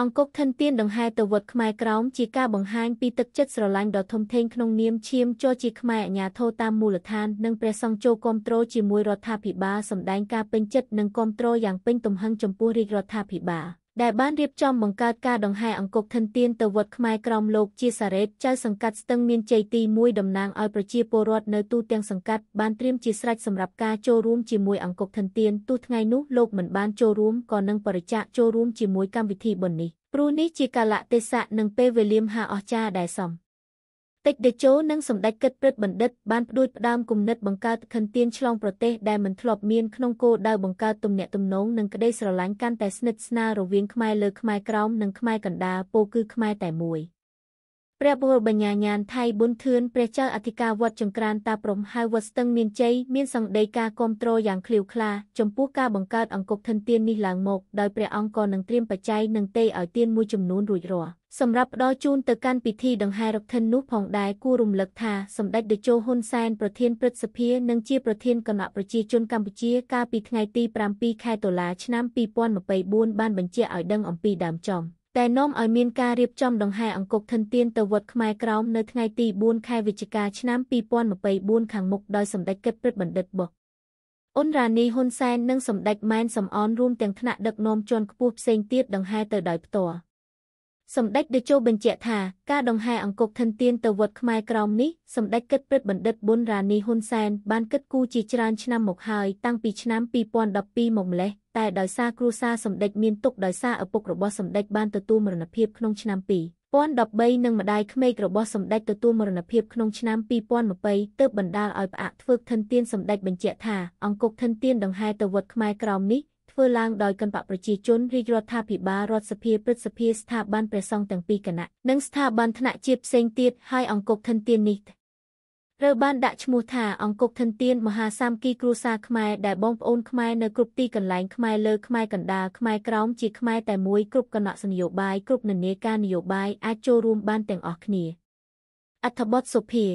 អង្គកខិនទៀនដង្ហែទៅវត្តខ្មែរក្រោមជាការបង្ហាញពីទឹកចិត្តស្រឡាញ់ដ៏ធំធេងក្នុងនាមឈាមជរជាខ្មែរអាញាធរតាមមូលដ្ឋាននិងព្រះសង្ឃចូលគ្រប់គ្រងជាមួយរដ្ឋាភិបាលសម្ដែងការពេញចិត្តនិងគ្រប់គ្រងយ៉ាងពេញទំហឹងចំពោះរាជរដ្ឋាភិបាល។ដែលបានរៀបចំបង្កើតការដង្ហែអង្គបធនទានទៅវត្តខ្មែរក្រមលោកជាសារ៉េតចៅសង្កាត់ស្ទឹងមានជ័យទី1តំណាងឲ្យប្រជាពលរដ្ឋនៅទូទាំងសង្កាត់បានត្រៀមជាស្រេចសម្រាប់ការចូលរួមជាមួយអង្គបធនទានទោះថ្ងៃនោះលោកមិនបានចូលរួមក៏នឹងបរិច្ចាគចូលរួមជាមួយកម្មវិធីបុណ្យនេះព្រោះនេះជាកាលៈទេសៈនិងពេលវេលាមហាអស្ចារ្យដែលសមតេជតេជោនិងសម្ដេចកិត្តព្រឹទ្ធបណ្ឌិតបានផ្ដួចផ្ដើមគំនិតបង្កើតខិនទានឆ្លងប្រទេសដែលមិនធ្លាប់មានក្នុងគោលដៅបង្កើតទំនាក់ទំនងនិងក្តីស្រឡាញ់កាន់តែស្និទ្ធស្នាលរវាងខ្មែរលើខ្មែរក្រោមនិងខ្មែរកណ្ដាលពោលគឺខ្មែរតែមួយ។ព្រះបុរបញ្ញាញាណថៃប៊ុនធឿនព្រះចៅអធិការវត្តចង្ក្រានតាព្រំហៅវត្តស្ទឹងមានជ័យមានសង្ដីការគ្រប់គ្រងយ៉ាងឃ្លាវខ្លាចំពោះការបង្កើតអង្គកធនទាននេះឡើងមកដោយព្រះអង្គក៏នឹងត្រៀមបច្ច័យនិងទេឲ្យទានមួយចំនួនរួចរាល់សម្រាប់ផ្ដល់ជូនទៅកាន់ពិធីដង្ហែរកធិននោះផងដែរគួររំលឹកថាសម្ដេចតេជោហ៊ុនសែនប្រធានព្រឹទ្ធសភានិងជាប្រធានគណៈប្រជាជនកម្ពុជាកាលពីថ្ងៃទី7ខែតុលាឆ្នាំ2024បានបញ្ជាក់ឲ្យដឹងអំពីដើមចំដែលនាំឲ្យមានការរៀបចំដង្ហែអង្គកធនទានទៅវត្តខ្មែរក្រោមនៅថ្ងៃទី4ខែវិច្ឆិកា ឆ្នាំ2024ខាងមុខដោយសម្ដេចកិត្តិព្រឹទ្ធបណ្ឌិតបុកអ៊ុនរ៉ានីហ៊ុនសែននិងសម្ដេចម៉ែនសំអនរួមទាំងថ្នាក់ដឹកនាំជាន់ខ្ពស់ផ្សេងទៀតដង្ហែទៅដោយផ្ទាល់។សម្ដេចតេជោបញ្ជាក់ថាការដង្ហែអង្គកធនទានទៅវត្តខ្មែរក្រោមនេះសម្ដេចគិតព្រឹទ្ធបណ្ឌិតប៊ុនរ៉ានីហ៊ុនសែនបានគិតគូរជាច្រើនឆ្នាំមកហើយតាំងពីឆ្នាំ2012មកម្លេះតែដោយសារគ្រួសារសម្ដេចមានទុកដោយសារឪពុករបស់សម្ដេចបានទទួលមរណភាពក្នុងឆ្នាំ2 2013និងម្ដាយក្មេករបស់សម្ដេចទទួលមរណភាពក្នុងឆ្នាំ2020ទើបបណ្ដាលឲ្យផ្អាកធ្វើធនទានសម្ដេចបញ្ជាក់ថាអង្គកធនទានដង្ហែទៅវត្តខ្មែរក្រោមនេះធ្វើឡើងដោយគណបកប្រជាជនរាជរដ្ឋាភិបាលរដ្ឋសភាព្រឹទ្ធសភាស្ថាប័នព្រះសង្ឃទាំងពីរគណៈនិងស្ថាប័នថ្នាក់ជាតិផ្សេងទៀតហើយអង្គគកធនធាននេះត្រូវបានដាក់ឈ្មោះថាអង្គគកធនធានមហាសាមគ្គីគ្រួសារខ្មែរដែលបងប្អូនខ្មែរនៅគ្រប់ទីកន្លែងខ្មែរលើខ្មែរកណ្ដាលខ្មែរក្រោមជាខ្មែរតែមួយគ្រប់គណៈសនយោបាយគ្រប់និន្នាការនយោបាយអាចចូលរួមបានទាំងអស់គ្នាអត្ថបទសុភា